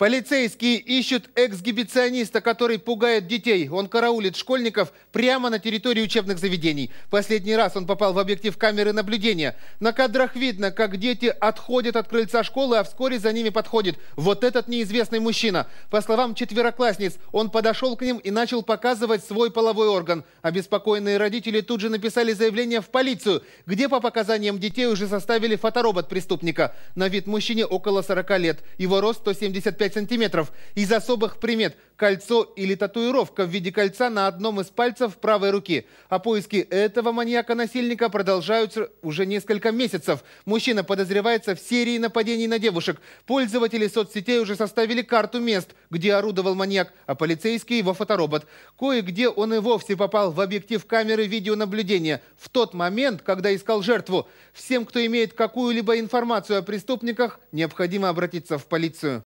Полицейские ищут эксгибициониста, который пугает детей. Он караулит школьников прямо на территории учебных заведений. Последний раз он попал в объектив камеры наблюдения. На кадрах видно, как дети отходят от крыльца школы, а вскоре за ними подходит вот этот неизвестный мужчина. По словам четвероклассниц, он подошел к ним и начал показывать свой половой орган. Обеспокоенные родители тут же написали заявление в полицию, где по показаниям детей уже составили фоторобот преступника. На вид мужчине около 40 лет. Его рост 175 5 сантиметров. Из особых примет – кольцо или татуировка в виде кольца на одном из пальцев правой руки. А поиски этого маньяка-насильника продолжаются уже несколько месяцев. Мужчина подозревается в серии нападений на девушек. Пользователи соцсетей уже составили карту мест, где орудовал маньяк, а полицейский его фоторобот. Кое-где он и вовсе попал в объектив камеры видеонаблюдения в тот момент, когда искал жертву. Всем, кто имеет какую-либо информацию о преступниках, необходимо обратиться в полицию.